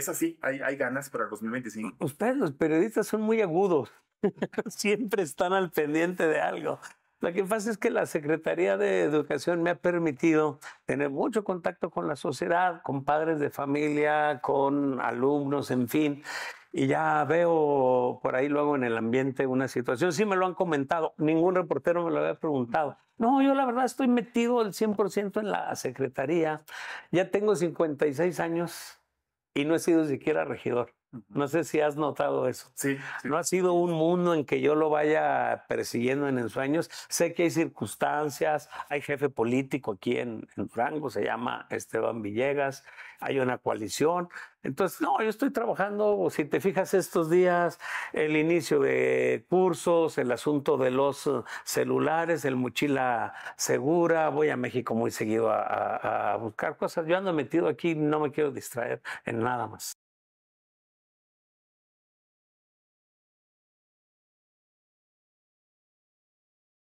es así, hay, ganas para el 2025. Ustedes, los periodistas, son muy agudos. Siempre están al pendiente de algo. Lo que pasa es que la Secretaría de Educación me ha permitido tener mucho contacto con la sociedad, con padres de familia, con alumnos, en fin. Y ya veo por ahí luego en el ambiente una situación. Sí me lo han comentado, ningún reportero me lo había preguntado. No, yo la verdad estoy metido al 100% en la Secretaría. Ya tengo 56 años y no he sido siquiera regidor. No sé si has notado eso. No ha sido un mundo en que yo lo vaya persiguiendo en ensueños. Sé que hay circunstancias, hay jefe político aquí en, Franco, se llama Esteban Villegas, hay una coalición. Entonces, no, yo estoy trabajando, si te fijas estos días, el inicio de cursos, el asunto de los uh, celulares, el mochila segura, voy a México muy seguido a, a buscar cosas. Yo ando metido aquí, no me quiero distraer en nada más.